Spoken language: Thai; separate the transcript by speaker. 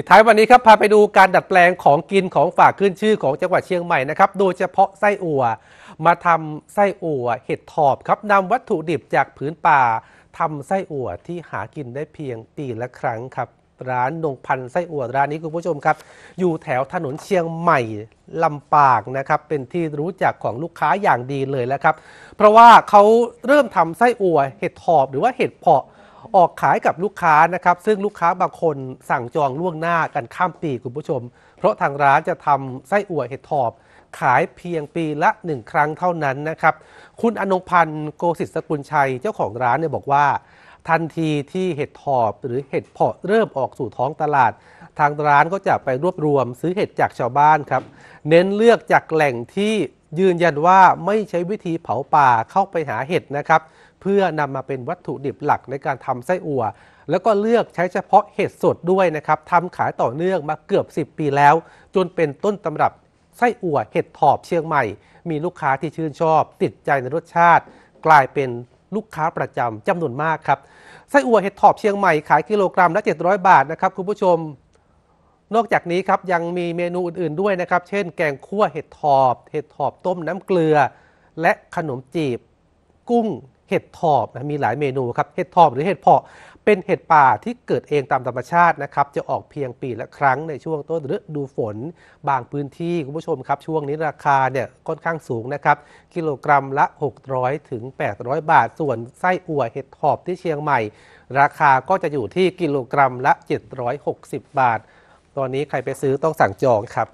Speaker 1: ปิดท้ายวันนี้ครับพาไปดูการดัดแปลงของกินของฝากขึ้นชื่อของจังหวัดเชียงใหม่นะครับโดยเฉพาะไส้อั่วมาทำไส้อั่วเห็ดถอบครับนำวัตถุดิบจากผืนป่าทำไส้อั่วที่หากินได้เพียงปีละครั้งครับร้านนงพันไส้อั่วร้านนี้คุณผู้ชมครับ อยู่แถวถนนเชียงใหม่ลำปางนะครับเป็นที่รู้จักของลูกค้าอย่างดีเลยแล้วครับเพราะว่าเขาเริ่มทำไส้อั่วเห็ดถอบหรือว่าเห็ดเพาะออกขายกับลูกค้านะครับ ซึ่งลูกค้าบางคนสั่งจองล่วงหน้ากันข้ามปีคุณผู้ชมเพราะทางร้านจะทำไส้อั่วเห็ดถอบขายเพียงปีละหนึ่งครั้งเท่านั้นนะครับ คุณอนงพันธ์โกสิษฐ์สกุลชัยเจ้าของร้านเนี่ยบอกว่า ทันทีที่เห็ดถอบหรือเห็ดเพาะเริ่มออกสู่ท้องตลาด ทางร้านก็จะไปรวบรวมซื้อเห็ดจากชาวบ้านครับ เน้นเลือกจากแหล่งที่ยืนยันว่าไม่ใช้วิธีเผาป่าเข้าไปหาเห็ดนะครับ เพื่อนำมาเป็นวัตถุดิบหลักในการทำไส้อั่ว แล้วก็เลือกใช้เฉพาะเห็ดสดด้วยนะครับทำขายต่อเนื่องมาเกือบ 10 ปีแล้ว จนเป็นต้นตำรับไส้อั่วเห็ดถอบเชียงใหม่ มีลูกค้าที่ชื่นชอบ ติดใจในรสชาติ กลายเป็นลูกค้าประจำจำนวนมากครับไส้อั่วเห็ดถอบเชียงใหม่ขายกิโลกรัมละ700บาทนะครับคุณผู้ชมนอกจากนี้ครับ ยังมีเมนูอื่นๆด้วยนะครับ เช่นแกงคั่วเห็ดถอบเห็ดถอบต้มน้ำเกลือ และขนมจีบ กุ้งเห็ดถอบนะมีหลายเมนูครับเห็ดถอบหรือเห็ดเพาะเป็นเห็ดป่าที่เกิดเองตามธรรมชาตินะครับ จะออกเพียงปีละครั้งในช่วงต้นฤดูฝน บางพื้นที่คุณผู้ชมครับ ช่วงนี้ราคาเนี่ยค่อนข้างสูงนะครับ กิโลกรัมละ600ถึง800บาท ส่วนไส้อั่วเห็ดถอบที่เชียงใหม่ราคาก็จะอยู่ที่กิโลกรัมละ 760 บาทตนนี้ใครไปซื้อต้องสั่งจองครับ